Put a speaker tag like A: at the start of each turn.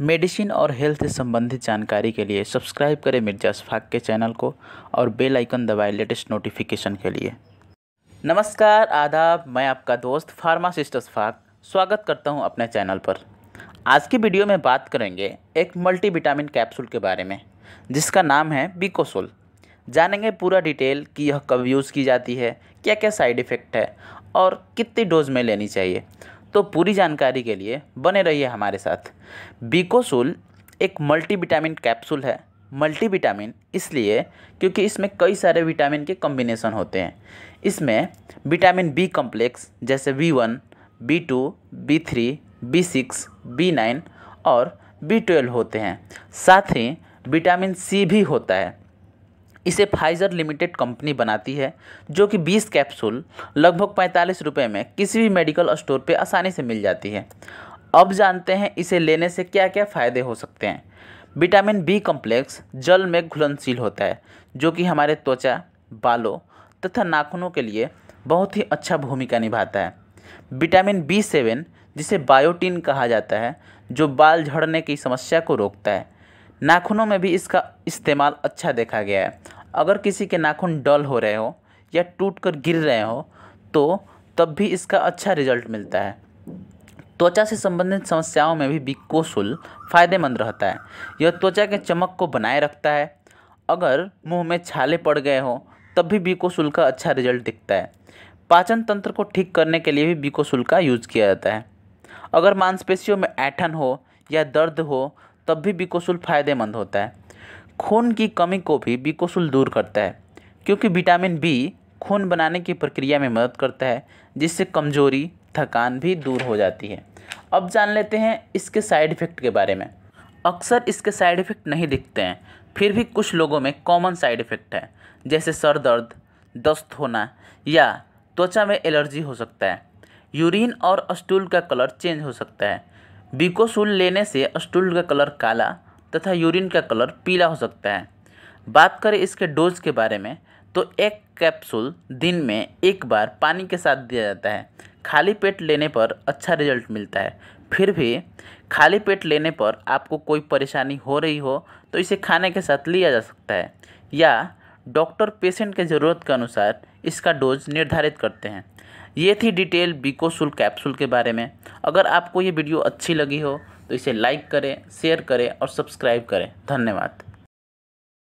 A: medicine और health से संबंधित जानकारी के लिए सब्सक्राइब करें मिर्जा शफाक के चैनल को और बेल आइकन दबाएं लेटेस्ट नोटिफिकेशन के लिए नमस्कार आदाब मैं आपका दोस्त फार्मासिस्ट शफाक स्वागत करता हूं अपने चैनल पर आज की वीडियो में बात करेंगे एक मल्टीविटामिन कैप्सूल के बारे में जिसका नाम है बिकोसोल जानेंगे पूरा डिटेल कि यह कब यूज़ की जाती है क्या क्या साइड इफ़ेक्ट है और कितनी डोज में लेनी चाहिए तो पूरी जानकारी के लिए बने रहिए हमारे साथ बीकोसूल एक मल्टीविटामिन कैप्सूल है मल्टीविटामिन इसलिए क्योंकि इसमें कई सारे विटामिन के कॉम्बिनेशन होते हैं इसमें विटामिन बी कॉम्प्लेक्स जैसे B one B two B three B six B nine और बी ट्वेल्व होते हैं साथ ही विटामिन सी भी होता है इसे फाइजर लिमिटेड कंपनी बनाती है जो कि 20 कैप्सूल लगभग पैंतालीस रुपये में किसी भी मेडिकल स्टोर पे आसानी से मिल जाती है अब जानते हैं इसे लेने से क्या क्या फ़ायदे हो सकते हैं विटामिन बी कम्प्लेक्स जल में घुलनशील होता है जो कि हमारे त्वचा बालों तथा नाखूनों के लिए बहुत ही अच्छा भूमिका निभाता है विटामिन बी सेवन जिसे बायोटीन कहा जाता है जो बाल झड़ने की समस्या को रोकता है नाखूनों में भी इसका इस्तेमाल अच्छा देखा गया है अगर किसी के नाखून डल हो रहे हो या टूट कर गिर रहे हो तो तब भी इसका अच्छा रिजल्ट मिलता है त्वचा से संबंधित समस्याओं में भी बिकोसुल फायदेमंद रहता है यह त्वचा के चमक को बनाए रखता है अगर मुंह में छाले पड़ गए हो तब भी बिकोसुल का अच्छा रिजल्ट दिखता है पाचन तंत्र को ठीक करने के लिए भी बिकोसुल का यूज़ किया जाता है अगर मांसपेशियों में ऐठन हो या दर्द हो तब भी बिकोसुल फायदेमंद होता है खून की कमी को भी बिकोसुल दूर करता है क्योंकि विटामिन बी खून बनाने की प्रक्रिया में मदद करता है जिससे कमजोरी थकान भी दूर हो जाती है अब जान लेते हैं इसके साइड इफ़ेक्ट के बारे में अक्सर इसके साइड इफ़ेक्ट नहीं दिखते हैं फिर भी कुछ लोगों में कॉमन साइड इफ़ेक्ट है जैसे सर दर्द दस्त होना या त्वचा में एलर्जी हो सकता है यूरिन और स्टूल का कलर चेंज हो सकता है बीकोसूल लेने से स्टूल का कलर काला तथा यूरिन का कलर पीला हो सकता है बात करें इसके डोज के बारे में तो एक कैप्सूल दिन में एक बार पानी के साथ दिया जाता है खाली पेट लेने पर अच्छा रिजल्ट मिलता है फिर भी खाली पेट लेने पर आपको कोई परेशानी हो रही हो तो इसे खाने के साथ लिया जा सकता है या डॉक्टर पेशेंट के ज़रूरत के अनुसार इसका डोज निर्धारित करते हैं ये थी डिटेल बीकोसुल कैप्सूल के बारे में अगर आपको ये वीडियो अच्छी लगी हो तो इसे लाइक करें शेयर करें और सब्सक्राइब करें धन्यवाद